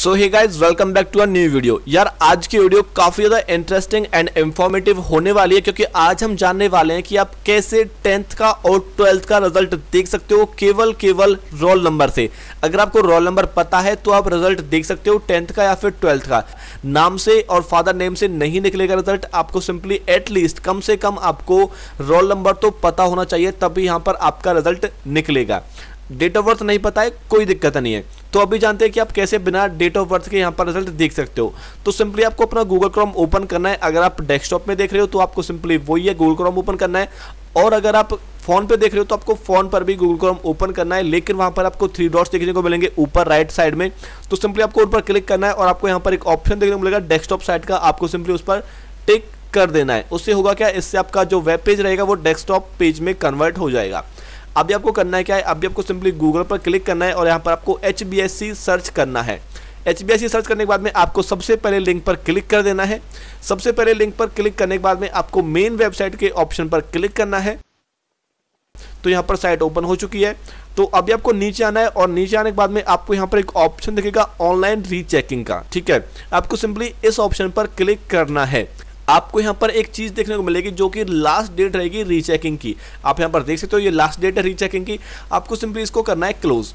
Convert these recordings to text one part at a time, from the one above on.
so hey guys welcome back to our new video यार आज की वीडियो काफ़ी ज़्यादा इंटरेस्टिंग एंड इन्फॉर्मेटिव होने वाली है क्योंकि आज हम जानने वाले हैं कि आप कैसे टेंथ का और ट्वेल्थ का रिजल्ट देख सकते हो केवल केवल रोल नंबर से अगर आपको रोल नंबर पता है तो आप रिजल्ट देख सकते हो टेंथ का या फिर ट्वेल्थ का नाम से और फादर नेम से नहीं निकलेगा रिजल्ट आपको सिंपली एटलीस्ट कम से कम आपको रोल नंबर तो पता होना चाहिए तभी यहाँ पर आपका रिजल्ट निकलेगा डेट ऑफ बर्थ नहीं पता है कोई दिक्कत नहीं है तो अभी जानते हैं कि आप कैसे बिना डेट ऑफ बर्थ के यहाँ पर रिजल्ट देख सकते हो तो सिंपली आपको अपना गूगल क्रोम ओपन करना है अगर आप डेस्कटॉप में देख रहे हो तो आपको सिंपली वही है गूगल क्रोम ओपन करना है और अगर आप फोन पे देख रहे हो तो आपको फोन पर भी गूगल क्रोम ओपन करना है लेकिन वहां पर आपको थ्री डॉट्स देखने को मिलेंगे ऊपर राइट साइड में तो सिंपली आपको ऊपर क्लिक करना है और आपको यहाँ पर एक ऑप्शन देखने को मिलेगा डेस्कटॉप साइड का आपको सिंपली उस पर टिक कर देना है उससे होगा क्या इससे आपका जो वेब पेज रहेगा वो डेस्कटॉप पेज में कन्वर्ट हो जाएगा अभी आपको करना है क्या है अभी आपको सिंपली गूगल पर क्लिक करना है और यहाँ पर आपको एच सर्च करना है एच सर्च करने के बाद में आपको सबसे पहले लिंक पर क्लिक कर देना है सबसे पहले लिंक पर क्लिक करने के बाद में आपको मेन वेबसाइट के ऑप्शन पर क्लिक करना है तो यहाँ पर साइट ओपन हो चुकी है तो अभी आपको नीचे आना है और नीचे आने के बाद में आपको यहाँ पर एक ऑप्शन दिखेगा ऑनलाइन रीचेकिंग का ठीक है आपको सिंपली इस ऑप्शन पर क्लिक करना है आपको यहाँ पर एक चीज़ देखने को मिलेगी जो कि लास्ट डेट रहेगी रीचेकिंग की आप यहाँ पर देख सकते हो ये लास्ट डेट है रीचेकिंग की आपको सिंपली इसको करना है क्लोज़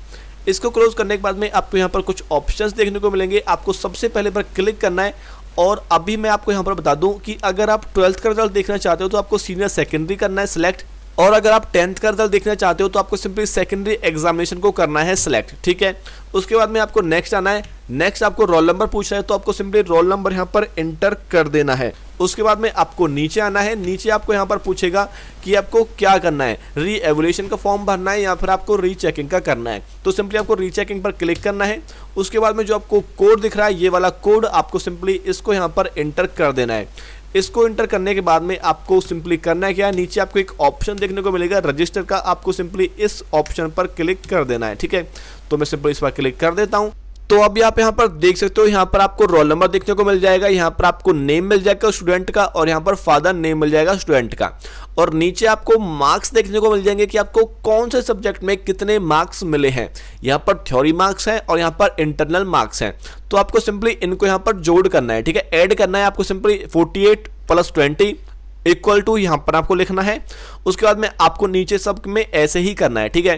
इसको क्लोज करने के बाद में आपको यहाँ पर कुछ ऑप्शंस देखने को मिलेंगे आपको सबसे पहले पर क्लिक करना है और अभी मैं आपको यहाँ पर बता दूँ कि अगर आप ट्वेल्थ का रिजल्ट देखना चाहते हो तो आपको सीनियर सेकेंडरी करना है सिलेक्ट और अगर आप टेंथ का रिजल्ट देखना चाहते हो तो आपको सिंपली सेकेंडरी एग्जामिनेशन को करना है सिलेक्ट ठीक है उसके बाद में आपको नेक्स्ट आना है नेक्स्ट आपको रोल नंबर पूछ रहा है तो आपको सिंपली रोल नंबर यहाँ पर एंटर कर देना है उसके बाद में आपको नीचे आना है नीचे आपको यहाँ पर पूछेगा कि आपको क्या करना है री एवोल्यूशन का फॉर्म भरना है या फिर आपको रीचेकिंग का करना है तो सिंपली आपको रीचेकिंग पर क्लिक करना है उसके बाद में जो आपको कोड दिख रहा है ये वाला कोड आपको सिंपली इसको यहाँ पर एंटर कर देना है इसको इंटर करने के बाद में आपको सिंपली करना है क्या नीचे आपको एक ऑप्शन देखने को मिलेगा रजिस्टर का आपको सिंपली इस ऑप्शन पर क्लिक कर देना है ठीक है तो मैं सिंपली इस पर क्लिक कर देता हूँ तो अभी आप यहाँ पर देख सकते हो यहाँ पर आपको रोल नंबर देखने को मिल जाएगा यहाँ पर आपको नेम मिल जाएगा स्टूडेंट का और यहाँ पर फादर नेम मिल जाएगा स्टूडेंट का और नीचे आपको मार्क्स देखने को मिल जाएंगे कि आपको कौन से सब्जेक्ट में कितने मार्क्स मिले हैं यहाँ पर थ्योरी मार्क्स हैं और यहाँ पर इंटरनल मार्क्स हैं तो आपको सिंपली इनको यहाँ पर जोड़ करना है ठीक है ऐड करना है आपको सिंपली 48 प्लस 20 इक्वल टू यहाँ पर आपको लिखना है उसके बाद में आपको नीचे सब में ऐसे ही करना है ठीक है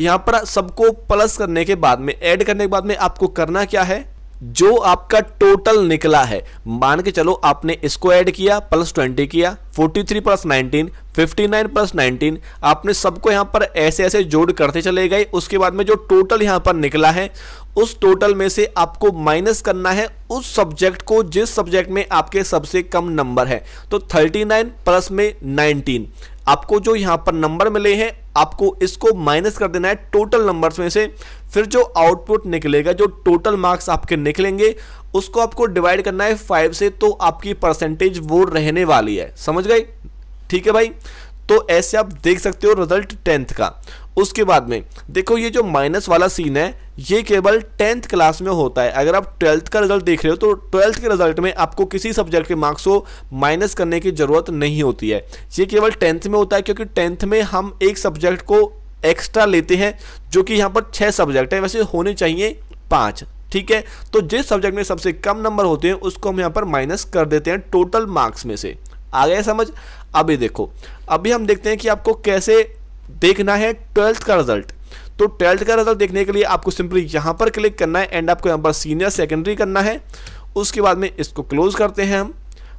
यहाँ पर सबको प्लस करने के बाद में ऐड करने के बाद में आपको करना क्या है जो आपका टोटल निकला है मान के चलो आपने इसको ऐड किया प्लस ट्वेंटी किया forty three plus nineteen fifty nine plus nineteen आपने सबको यहाँ पर ऐसे ऐसे जोड़ करते चले गए उसके बाद में जो टोटल यहाँ पर निकला है उस टोटल में से आपको माइनस करना है उस सब्जेक्ट को जिस सब्जेक्ट में आपके सबसे कम नंबर है तो थर्टी नाइन प्लस में नाइनटीन आपको जो यहाँ पर नंबर मिले हैं आपको इसको माइनस कर देना है टोटल नंबर्स में से फिर जो आउटपुट निकलेगा जो टोटल मार्क्स आपके निकलेंगे उसको आपको डिवाइड करना है फाइव से तो आपकी परसेंटेज वो रहने वाली है समझ गए ठीक है भाई तो ऐसे आप देख सकते हो रिजल्ट टेंथ का उसके बाद में देखो ये जो माइनस वाला सीन है ये केवल टेंथ क्लास में होता है अगर आप ट्वेल्थ का रिजल्ट देख रहे हो तो ट्वेल्थ के रिजल्ट में आपको किसी सब्जेक्ट के मार्क्स को माइनस करने की ज़रूरत नहीं होती है ये केवल टेंथ में होता है क्योंकि टेंथ में हम एक सब्जेक्ट को एक्स्ट्रा लेते हैं जो कि यहाँ पर छः सब्जेक्ट हैं वैसे होने चाहिए पाँच ठीक है तो जिस सब्जेक्ट में सबसे कम नंबर होते हैं उसको हम यहाँ पर माइनस कर देते हैं टोटल मार्क्स में से आ गया समझ अभी देखो अभी हम देखते हैं कि आपको कैसे देखना है ट्वेल्थ का रिजल्ट तो ट्वेल्थ का रिजल्ट देखने के लिए आपको सिंपली यहाँ पर क्लिक करना है एंड आपको यहाँ पर सीनियर सेकेंडरी करना है उसके बाद में इसको क्लोज करते हैं हम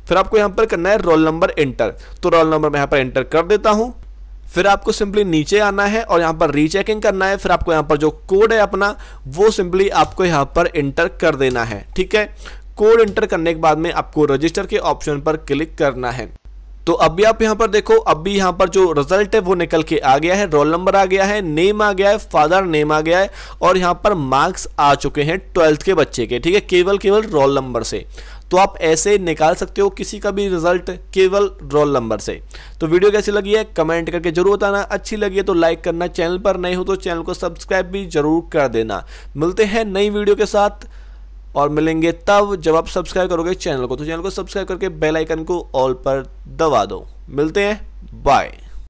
फिर आपको यहाँ पर करना है रोल नंबर एंटर तो रोल नंबर मैं यहाँ पर एंटर कर देता हूँ फिर आपको सिंपली नीचे आना है और यहाँ पर रीचेकिंग करना है फिर आपको यहाँ पर जो कोड है अपना वो सिंपली आपको यहाँ पर एंटर कर देना है ठीक है कोड एंटर करने के बाद में आपको रजिस्टर के ऑप्शन पर क्लिक करना है तो अभी आप यहां पर देखो अब भी पर जो रिजल्ट है वो निकल के आ गया है रोल नंबर आ गया है नेम आ गया है फादर नेम आ गया है और यहां पर मार्क्स आ चुके हैं ट्वेल्थ के बच्चे के ठीक है केवल केवल रोल नंबर से तो आप ऐसे निकाल सकते हो किसी का भी रिजल्ट केवल रोल नंबर से तो वीडियो कैसी लगी है कमेंट करके जरूर बताना अच्छी लगी है तो लाइक करना चैनल पर नए हो तो चैनल को सब्सक्राइब भी जरूर कर देना मिलते हैं नई वीडियो के साथ और मिलेंगे तब जब आप सब्सक्राइब करोगे चैनल को तो चैनल को सब्सक्राइब करके बेल आइकन को ऑल पर दबा दो मिलते हैं बाय